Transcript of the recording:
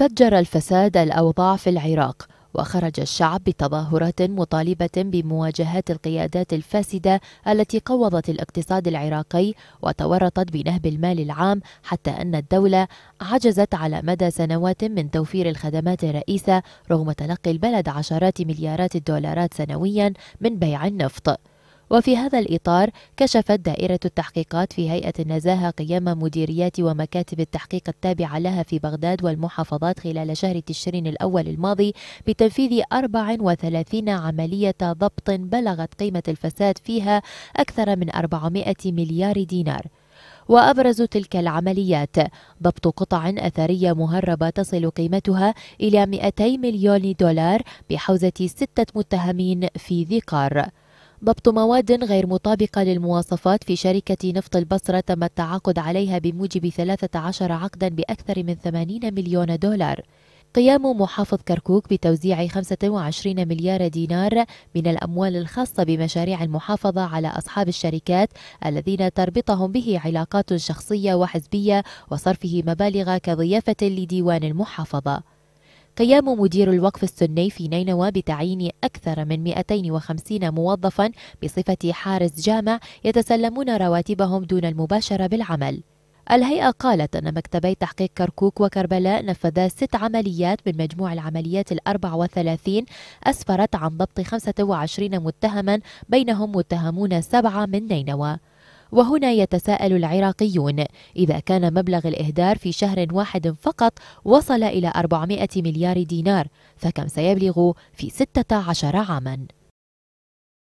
فجر الفساد الأوضاع في العراق وخرج الشعب بتظاهرات مطالبة بمواجهة القيادات الفاسدة التي قوضت الاقتصاد العراقي وتورطت بنهب المال العام حتى أن الدولة عجزت على مدى سنوات من توفير الخدمات الرئيسة رغم تلقي البلد عشرات مليارات الدولارات سنويا من بيع النفط وفي هذا الإطار كشفت دائرة التحقيقات في هيئة النزاهة قيام مديريات ومكاتب التحقيق التابعة لها في بغداد والمحافظات خلال شهر تشرين الأول الماضي بتنفيذ 34 عملية ضبط بلغت قيمة الفساد فيها أكثر من 400 مليار دينار وأبرز تلك العمليات ضبط قطع أثرية مهربة تصل قيمتها إلى 200 مليون دولار بحوزة ستة متهمين في ذي قار ضبط مواد غير مطابقة للمواصفات في شركة نفط البصرة تم التعاقد عليها بموجب 13 عقدا بأكثر من 80 مليون دولار قيام محافظ كركوك بتوزيع 25 مليار دينار من الأموال الخاصة بمشاريع المحافظة على أصحاب الشركات الذين تربطهم به علاقات شخصية وحزبية وصرفه مبالغ كضيافة لديوان المحافظة قيام مدير الوقف السني في نينوى بتعيين أكثر من 250 موظفا بصفة حارس جامع يتسلمون رواتبهم دون المباشرة بالعمل الهيئة قالت أن مكتبي تحقيق كركوك وكربلاء نفذا ست عمليات من مجموع العمليات الأربع وثلاثين أسفرت عن ضبط 25 متهما بينهم متهمون سبعة من نينوى وهنا يتساءل العراقيون إذا كان مبلغ الإهدار في شهر واحد فقط وصل إلى 400 مليار دينار فكم سيبلغ في 16 عاما